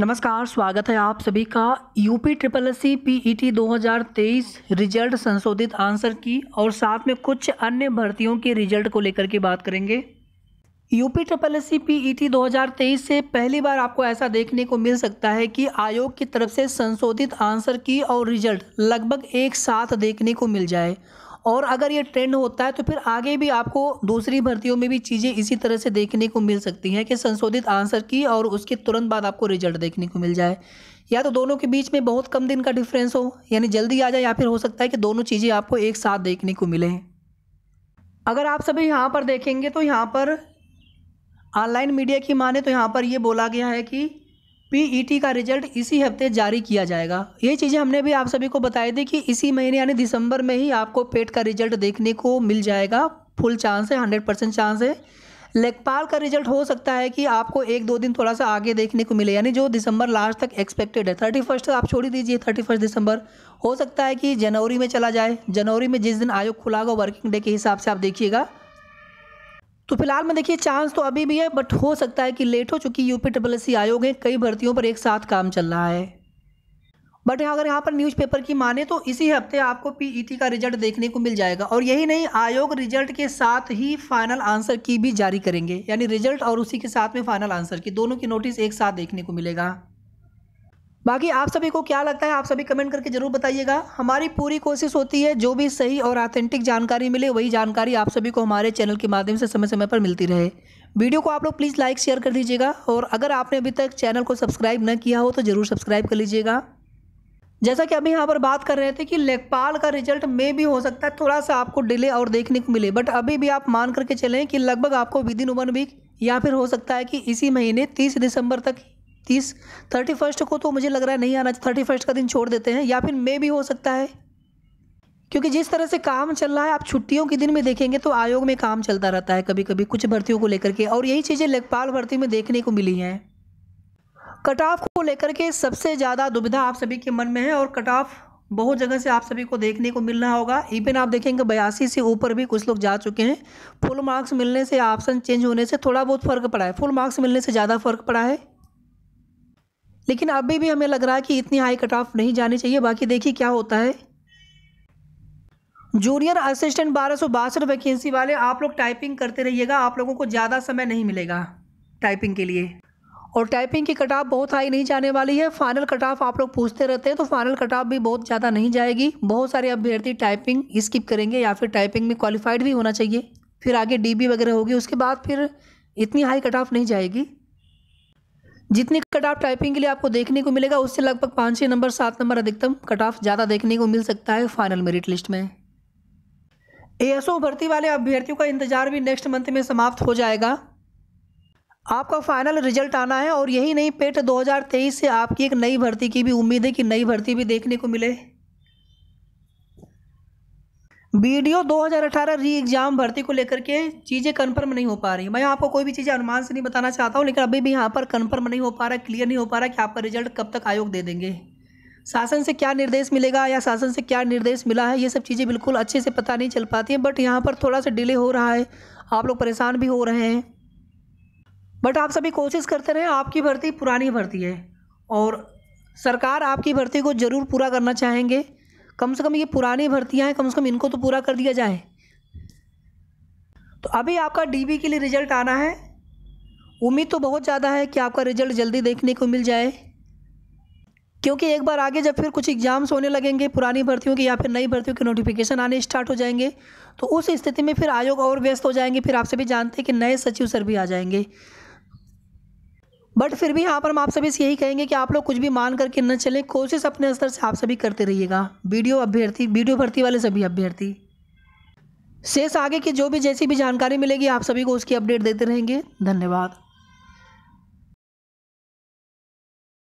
नमस्कार स्वागत है आप सभी का UP triple S C P E T दो रिजल्ट संशोधित आंसर की और साथ में कुछ अन्य भर्तियों के रिजल्ट को लेकर के बात करेंगे UP triple S C P E T दो से पहली बार आपको ऐसा देखने को मिल सकता है कि आयोग की तरफ से संशोधित आंसर की और रिजल्ट लगभग एक साथ देखने को मिल जाए और अगर ये ट्रेंड होता है तो फिर आगे भी आपको दूसरी भर्तियों में भी चीज़ें इसी तरह से देखने को मिल सकती हैं कि संशोधित आंसर की और उसके तुरंत बाद आपको रिजल्ट देखने को मिल जाए या तो दोनों के बीच में बहुत कम दिन का डिफरेंस हो यानी जल्दी आ जाए या फिर हो सकता है कि दोनों चीज़ें आपको एक साथ देखने को मिलें अगर आप सभी यहाँ पर देखेंगे तो यहाँ पर ऑनलाइन मीडिया की माने तो यहाँ पर ये बोला गया है कि पी e का रिजल्ट इसी हफ्ते जारी किया जाएगा ये चीज़ें हमने भी आप सभी को बताई थी कि इसी महीने यानी दिसंबर में ही आपको पेट का रिजल्ट देखने को मिल जाएगा फुल चांस है हंड्रेड परसेंट चांस है लेखपाल का रिजल्ट हो सकता है कि आपको एक दो दिन थोड़ा सा आगे देखने को मिले यानी जो दिसंबर लास्ट तक एक्सपेक्टेड है थर्टी फर्स्ट आप छोड़ ही दीजिए थर्टी फर्स्ट दिसंबर हो सकता है कि जनवरी में चला जाए जनवरी में जिस दिन आयोग खुला होगा वर्किंग डे के हिसाब से आप देखिएगा तो फिलहाल में देखिए चांस तो अभी भी है बट हो सकता है कि लेट हो चूँकि यूपी ट्रिपल एस आयोग है कई भर्तियों पर एक साथ काम चल रहा है बट अगर यहाँ पर न्यूज़पेपर की माने तो इसी हफ्ते आपको पीईटी e का रिजल्ट देखने को मिल जाएगा और यही नहीं आयोग रिजल्ट के साथ ही फाइनल आंसर की भी जारी करेंगे यानी रिजल्ट और उसी के साथ में फाइनल आंसर की दोनों की नोटिस एक साथ देखने को मिलेगा बाकी आप सभी को क्या लगता है आप सभी कमेंट करके ज़रूर बताइएगा हमारी पूरी कोशिश होती है जो भी सही और ऑथेंटिक जानकारी मिले वही जानकारी आप सभी को हमारे चैनल के माध्यम से समय समय पर मिलती रहे वीडियो को आप लोग प्लीज़ लाइक शेयर कर दीजिएगा और अगर आपने अभी तक चैनल को सब्सक्राइब न किया हो तो ज़रूर सब्सक्राइब कर लीजिएगा जैसा कि अभी यहाँ पर बात कर रहे थे कि लेखपाल का रिजल्ट में भी हो सकता है थोड़ा सा आपको डिले और देखने को मिले बट अभी भी आप मान करके चलें कि लगभग आपको विद इन वन वीक या फिर हो सकता है कि इसी महीने तीस दिसंबर तक तीस थर्टी फर्स्ट को तो मुझे लग रहा है नहीं आना थर्टी फर्स्ट का दिन छोड़ देते हैं या फिर मे भी हो सकता है क्योंकि जिस तरह से काम चल रहा है आप छुट्टियों के दिन में देखेंगे तो आयोग में काम चलता रहता है कभी कभी कुछ भर्तियों को लेकर के और यही चीज़ें लेखपाल भर्ती में देखने को मिली हैं कट ऑफ को लेकर के सबसे ज़्यादा दुविधा आप सभी के मन में है और कट ऑफ बहुत जगह से आप सभी को देखने को मिलना होगा इवन आप देखेंगे बयासी से ऊपर भी कुछ लोग जा चुके हैं फुल मार्क्स मिलने से ऑप्शन चेंज होने से थोड़ा बहुत फ़र्क पड़ा है फुल मार्क्स मिलने से ज़्यादा फ़र्क पड़ा है लेकिन अभी भी हमें लग रहा है कि इतनी हाई कट ऑफ नहीं जानी चाहिए बाकी देखिए क्या होता है जूनियर असिस्टेंट बारह सौ बासठ वैकेंसी वाले आप लोग टाइपिंग करते रहिएगा आप लोगों को ज़्यादा समय नहीं मिलेगा टाइपिंग के लिए और टाइपिंग की कट ऑफ बहुत हाई नहीं जाने वाली है फाइनल कट ऑफ आप लोग पूछते रहते हैं तो फाइनल कट ऑफ भी बहुत ज़्यादा नहीं जाएगी बहुत सारे अभ्यर्थी टाइपिंग स्किप करेंगे या फिर टाइपिंग में क्वालिफाइड भी होना चाहिए फिर आगे डी वगैरह होगी उसके बाद फिर इतनी हाई कट ऑफ नहीं जाएगी जितनी कट ऑफ टाइपिंग के लिए आपको देखने को मिलेगा उससे लगभग पाँच छः नंबर सात नंबर अधिकतम कट ऑफ ज़्यादा देखने को मिल सकता है फाइनल मेरिट लिस्ट में एएसओ भर्ती वाले अभ्यर्थियों का इंतजार भी नेक्स्ट मंथ में समाप्त हो जाएगा आपका फाइनल रिजल्ट आना है और यही नहीं पेट 2023 से आपकी एक नई भर्ती की भी उम्मीद है कि नई भर्ती भी देखने को मिले वीडियो 2018 री एग्ज़ाम भर्ती को लेकर के चीज़ें कन्फर्म नहीं हो पा रही मैं आपको कोई भी चीज़ें अनुमान से नहीं बताना चाहता हूँ लेकिन अभी भी यहाँ पर कन्फर्म नहीं हो पा रहा क्लियर नहीं हो पा रहा कि आपका रिजल्ट कब तक आयोग दे देंगे शासन से क्या निर्देश मिलेगा या शासन से क्या निर्देश मिला है ये सब चीज़ें बिल्कुल अच्छे से पता नहीं चल पाती हैं बट यहाँ पर थोड़ा सा डिले हो रहा है आप लोग परेशान भी हो रहे हैं बट आप सभी कोशिश करते रहें आपकी भर्ती पुरानी भर्ती है और सरकार आपकी भर्ती को ज़रूर पूरा करना चाहेंगे कम से कम ये पुरानी भर्तियाँ हैं कम से कम इनको तो पूरा कर दिया जाए तो अभी आपका डीबी के लिए रिजल्ट आना है उम्मीद तो बहुत ज़्यादा है कि आपका रिजल्ट जल्दी देखने को मिल जाए क्योंकि एक बार आगे जब फिर कुछ एग्ज़ाम्स होने लगेंगे पुरानी भर्तियों के या फिर नई भर्तियों के नोटिफिकेशन आने स्टार्ट हो जाएंगे तो उस स्थिति में फिर आयोग और व्यस्त हो जाएंगे फिर आप सभी जानते हैं कि नए सचिव सर भी आ जाएंगे बट फिर भी यहाँ पर हम आप सभी से यही कहेंगे कि आप लोग कुछ भी मान करके न चलें कोशिश अपने स्तर से आप सभी करते रहिएगा वीडियो अभ्यर्थी वीडियो भर्ती वाले सभी अभ्यर्थी शेष आगे की जो भी जैसी भी जानकारी मिलेगी आप सभी को उसकी अपडेट देते रहेंगे धन्यवाद